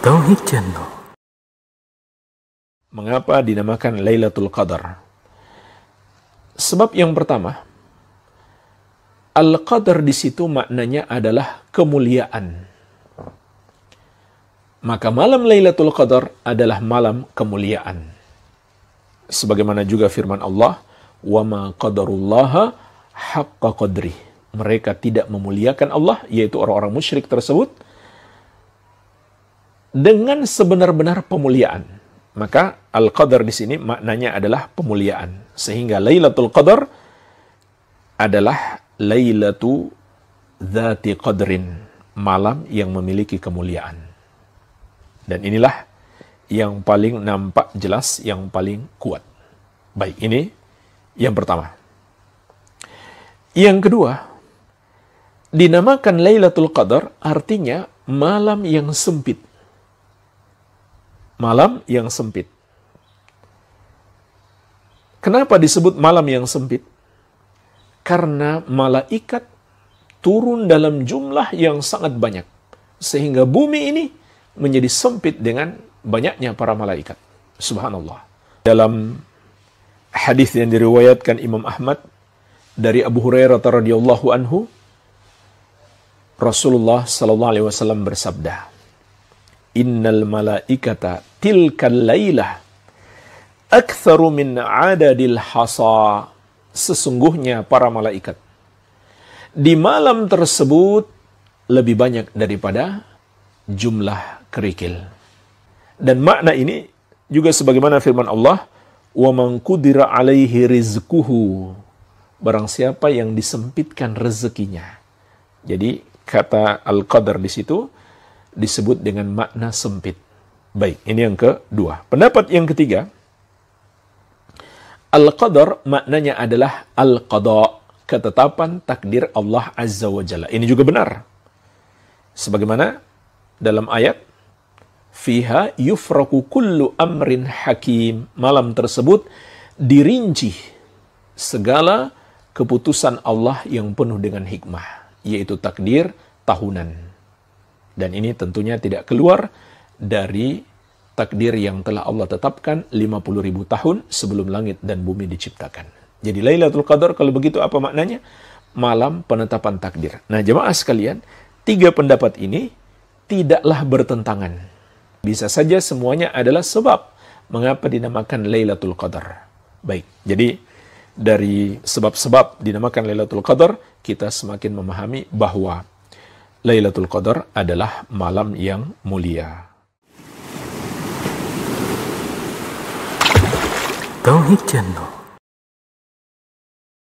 Tauhid Channel. Mengapa dinamakan Lailatul Qadar? Sebab yang pertama, Al-Qadar di situ maknanya adalah kemuliaan. Maka malam Lailatul Qadar adalah malam kemuliaan. Sebagaimana juga firman Allah, "Wa ma qadarullaha haqqa qadri." Mereka tidak memuliakan Allah, yaitu orang-orang musyrik tersebut, dengan sebenar-benar pemuliaan. Maka Al-Qadar di sini maknanya adalah pemuliaan. Sehingga Lailatul Qadar adalah Lailatu Zati Qadrin, malam yang memiliki kemuliaan. Dan inilah yang paling nampak jelas, yang paling kuat. Baik, ini yang pertama. Yang kedua, dinamakan Lailatul Qadar artinya malam yang sempit malam yang sempit. Kenapa disebut malam yang sempit? Karena malaikat turun dalam jumlah yang sangat banyak. Sehingga bumi ini menjadi sempit dengan banyaknya para malaikat. Subhanallah. Dalam hadis yang diriwayatkan Imam Ahmad dari Abu Hurairah radhiyallahu anhu, Rasulullah sallallahu alaihi wasallam bersabda, innal malaikata tilkal lailah aktsaru min adadil hasa sesungguhnya para malaikat di malam tersebut lebih banyak daripada jumlah kerikil dan makna ini juga sebagaimana firman Allah wa man qudira alaihi rizquhu barang siapa yang disempitkan rezekinya jadi kata al-qadar di situ disebut dengan makna sempit. Baik, ini yang kedua. Pendapat yang ketiga, Al-Qadar maknanya adalah Al-Qadha, ketetapan takdir Allah Azza wa Jalla. Ini juga benar. Sebagaimana dalam ayat, Fiha yufraku kullu amrin hakim. Malam tersebut dirinci segala keputusan Allah yang penuh dengan hikmah, yaitu takdir tahunan. Dan ini tentunya tidak keluar dari takdir yang telah Allah tetapkan 50 ribu tahun sebelum langit dan bumi diciptakan. Jadi Lailatul Qadar kalau begitu apa maknanya? Malam penetapan takdir. Nah jemaah sekalian, tiga pendapat ini tidaklah bertentangan. Bisa saja semuanya adalah sebab mengapa dinamakan Lailatul Qadar. Baik, jadi dari sebab-sebab dinamakan Lailatul Qadar, kita semakin memahami bahwa Lailatul Qadar adalah malam yang mulia. Tauhid Channel